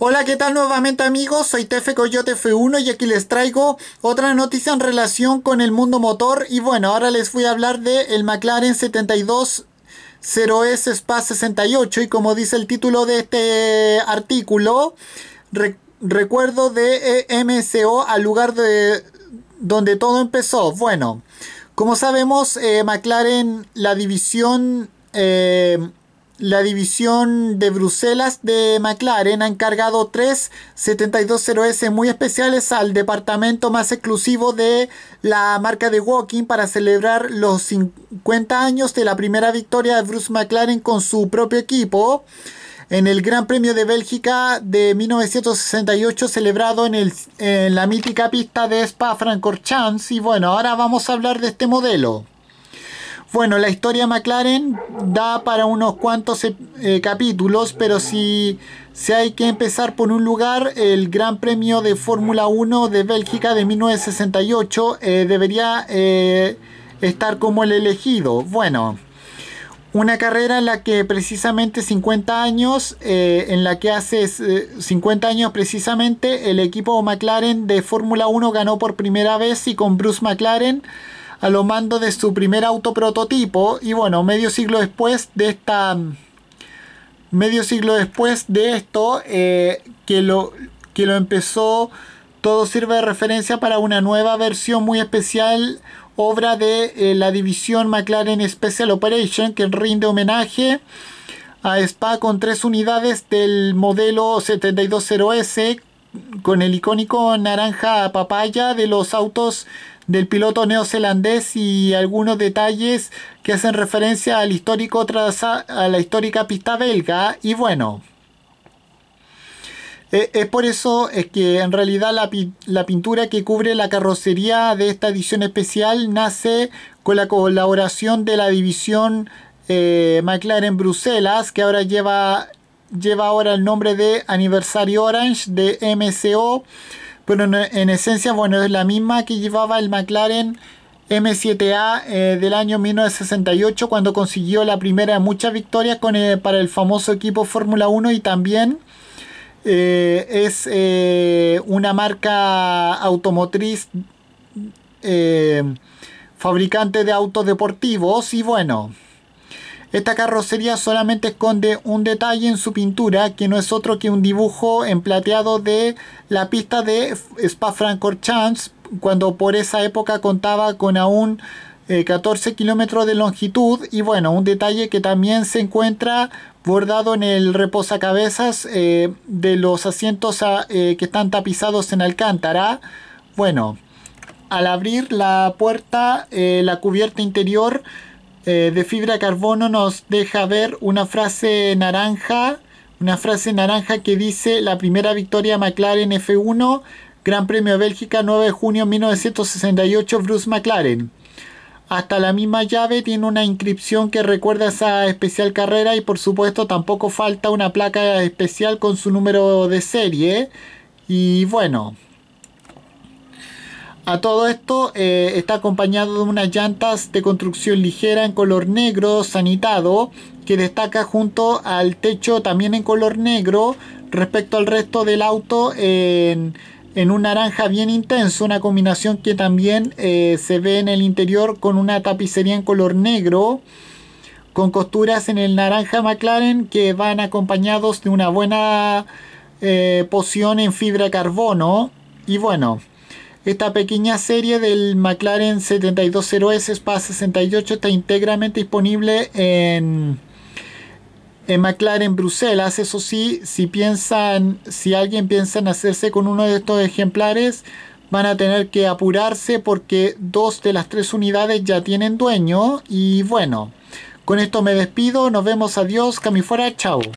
Hola, ¿qué tal nuevamente amigos? Soy Tefe Coyote F1 y aquí les traigo otra noticia en relación con el mundo motor. Y bueno, ahora les voy a hablar de el McLaren 720 s Spa 68 y como dice el título de este artículo, recuerdo de e MCO al lugar de donde todo empezó. Bueno, como sabemos, eh, McLaren, la división eh, la división de Bruselas de McLaren ha encargado tres 720S muy especiales al departamento más exclusivo de la marca de Walking para celebrar los 50 años de la primera victoria de Bruce McLaren con su propio equipo en el Gran Premio de Bélgica de 1968 celebrado en, el, en la mítica pista de Spa-Francorchamps y bueno, ahora vamos a hablar de este modelo. Bueno, la historia de McLaren da para unos cuantos eh, capítulos, pero si, hay que empezar por un lugar, el Gran Premio de Fórmula 1 de Bélgica de 1968 eh, debería eh, estar como el elegido. Bueno, una carrera en la que precisamente 50 años, en la que hace 50 años precisamente el equipo McLaren de Fórmula 1 ganó por primera vez y con Bruce McLaren a lo mando de su primer auto prototipo y bueno, medio siglo después de esta... Medio siglo después de esto, eh, que, lo, que lo empezó, todo sirve de referencia para una nueva versión muy especial, obra de eh, la división McLaren Special Operation, que rinde homenaje a Spa con tres unidades del modelo 720S con el icónico naranja papaya de los autos del piloto neozelandés y algunos detalles que hacen referencia al histórico traza, a la histórica pista belga y bueno e, es, por eso es que en realidad la, pintura que cubre la carrocería de esta edición especial nace con la colaboración de la división eh, McLaren Bruselas, que ahora lleva lleva ahora el nombre de Aniversario Orange de MCO, pero en, esencia, bueno, es la misma que llevaba el McLaren M7A eh, del año 1968 cuando consiguió la primera de muchas victorias con, eh, para el famoso equipo Fórmula 1 y también eh, es una marca automotriz fabricante de autos deportivos y bueno, esta carrocería solamente esconde un detalle en su pintura que no es otro que un dibujo en plateado de la pista de Spa-Francorchamps cuando por esa época contaba con aún 14 eh, kilómetros de longitud y bueno, un detalle que también se encuentra bordado en el reposacabezas eh, de los asientos ah, eh, que están tapizados en alcántara. Bueno, al abrir la puerta, la cubierta interior eh, de fibra carbono nos deja ver una frase naranja, una frase naranja que dice la primera victoria McLaren F1, Gran Premio de Bélgica 9 de junio de 1968, Bruce McLaren. Hasta la misma llave tiene una inscripción que recuerda esa especial carrera y por supuesto tampoco falta una placa especial con su número de serie. Y bueno, a todo esto eh, está acompañado de unas llantas de construcción ligera en color negro sanitado que destaca junto al techo también en color negro respecto al resto del auto en, un naranja bien intenso, una combinación que también eh, se ve en el interior con una tapicería en color negro con costuras en el naranja McLaren que van acompañados de una buena eh, poción en fibra carbono y bueno esta pequeña serie del McLaren 720S Spa 68 está íntegramente disponible en, en McLaren Bruselas. Eso sí, si piensan, si alguien piensa en hacerse con uno de estos ejemplares, van a tener que apurarse porque dos de las tres unidades ya tienen dueño. Y bueno, con esto me despido. Nos vemos. Adiós. fuera, Chao.